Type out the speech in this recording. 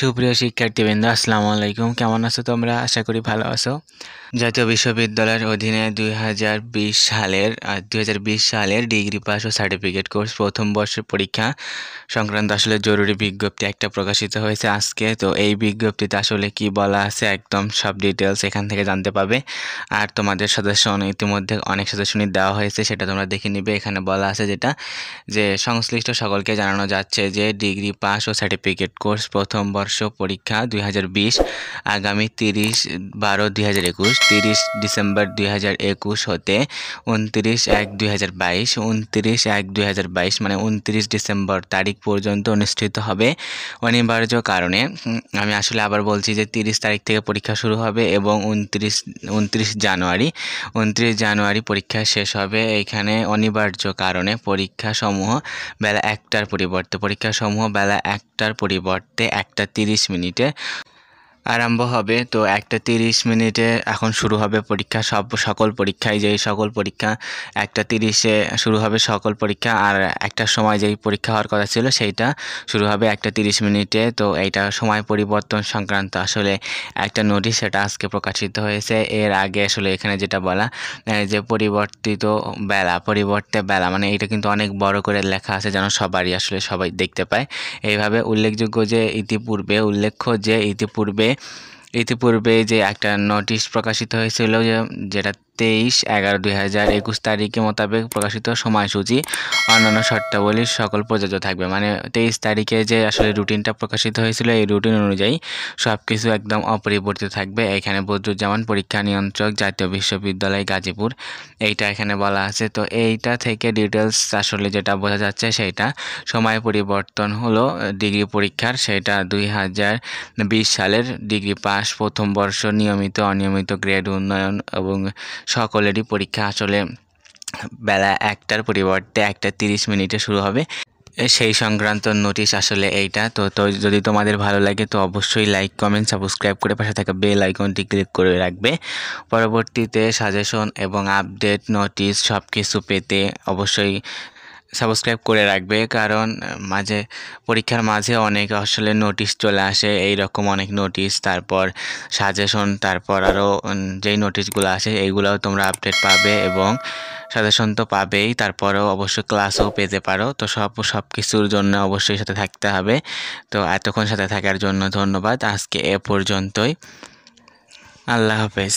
সুপ্রিয় শিক্ষার্থীবৃন্দ আসসালামু আলাইকুম কেমন আছো তোমরা আশা করি ভালো আছো জাতীয় বিশ্ববিদ্যালয়ের অধীনে দুই সালের দুই সালের ডিগ্রি পাস ও সার্টিফিকেট কোর্স প্রথম বর্ষের পরীক্ষা সংক্রান্ত আসলে জরুরি বিজ্ঞপ্তি একটা প্রকাশিত হয়েছে আজকে তো এই বিজ্ঞপ্তিতে আসলে কি বলা আছে একদম সব ডিটেলস এখান থেকে জানতে পাবে আর তোমাদের অনেক ইতিমধ্যে অনেক সাজেশনই দেওয়া হয়েছে সেটা তোমরা দেখে নিবে এখানে বলা আছে যেটা যে সংশ্লিষ্ট সকলকে জানানো যাচ্ছে যে ডিগ্রি পাস ও সার্টিফিকেট কোর্স প্রথম বর্ষ পরীক্ষা দুই আগামী তিরিশ বারো দুই হাজার একুশ তিরিশ ডিসেম্বর দুই হাজার একুশ হতে উনত্রিশ এক দুই হাজার বাইশ উনত্রিশ এক দুই হাজার বাইশ মানে উনত্রিশ ডিসেম্বর তারিখ পর্যন্ত অনুষ্ঠিত হবে অনিবার্য কারণে আমি আসলে আবার বলছি যে তিরিশ তারিখ থেকে পরীক্ষা শুরু হবে এবং উনত্রিশ উনত্রিশ জানুয়ারি উনত্রিশ জানুয়ারি পরীক্ষা শেষ হবে এখানে অনিবার্য কারণে পরীক্ষাসমূহ বেলা একটার পরিবর্তে পরীক্ষাসমূহ বেলা একটার পরিবর্তে একটা তিরিশ মিনিটে আরম্ভ হবে তো একটা তিরিশ মিনিটে এখন শুরু হবে পরীক্ষা সব সকল পরীক্ষায় যেই সকল পরীক্ষা একটা তিরিশে শুরু হবে সকল পরীক্ষা আর একটা সময় যেই পরীক্ষা হওয়ার কথা ছিল সেইটা শুরু হবে একটা তিরিশ মিনিটে তো এইটা সময় পরিবর্তন সংক্রান্ত আসলে একটা নোটিশ সেটা আজকে প্রকাশিত হয়েছে এর আগে আসলে এখানে যেটা বলা যে পরিবর্তিত বেলা পরিবর্তে বেলা মানে এটা কিন্তু অনেক বড় করে লেখা আছে যেন সবারই আসলে সবাই দেখতে পায় এইভাবে উল্লেখযোগ্য যে ইতিপূর্বে উল্লেখ্য যে ইতিপূর্বে ইতিপূর্বে যে একটা নোটিশ প্রকাশিত হয়েছিল যেটা তেইশ এগারো দুই হাজার একুশ তারিখে মোতাবেক প্রকাশিত সময়সূচি অন্যান্য শর্তাবলী সকল প্রযোজ্য থাকবে মানে তেইশ তারিখে যে আসলে রুটিনটা প্রকাশিত হয়েছিল এই রুটিন অনুযায়ী সব কিছু একদম অপরিবর্তিত থাকবে এখানে বদরুজ্জামান পরীক্ষা নিয়ন্ত্রক জাতীয় বিশ্ববিদ্যালয় গাজীপুর এইটা এখানে বলা আছে তো এইটা থেকে ডিটেলস আসলে যেটা বোঝা যাচ্ছে সেইটা সময় পরিবর্তন হলো ডিগ্রি পরীক্ষার সেটা দুই হাজার বিশ সালের ডিগ্রি পাস প্রথম বর্ষ নিয়মিত অনিয়মিত গ্রেড উন্নয়ন এবং সকলেরই পরীক্ষা আসলে বেলা একটার পরিবর্তে একটা তিরিশ মিনিটে শুরু হবে সেই সংক্রান্ত নোটিশ আসলে এইটা তো তো যদি তোমাদের ভালো লাগে তো অবশ্যই লাইক কমেন্ট সাবস্ক্রাইব করে পাশে থাকা বেল আইকনটি ক্লিক করে রাখবে পরবর্তীতে সাজেশন এবং আপডেট নোটিশ সব কিছু পেতে অবশ্যই সাবস্ক্রাইব করে রাখবে কারণ মাঝে পরীক্ষার মাঝে অনেক আসলে নোটিশ চলে আসে এই রকম অনেক নোটিশ তারপর সাজেশন তারপর আরও যেই নোটিশগুলো আসে এইগুলোও তোমরা আপডেট পাবে এবং সাজেশন তো পাবেই তারপরেও অবশ্যই ক্লাসও পেতে পারো তো সব সব কিছুর জন্য অবশ্যই সাথে থাকতে হবে তো এতক্ষণ সাথে থাকার জন্য ধন্যবাদ আজকে এ পর্যন্তই আল্লাহ হাফেজ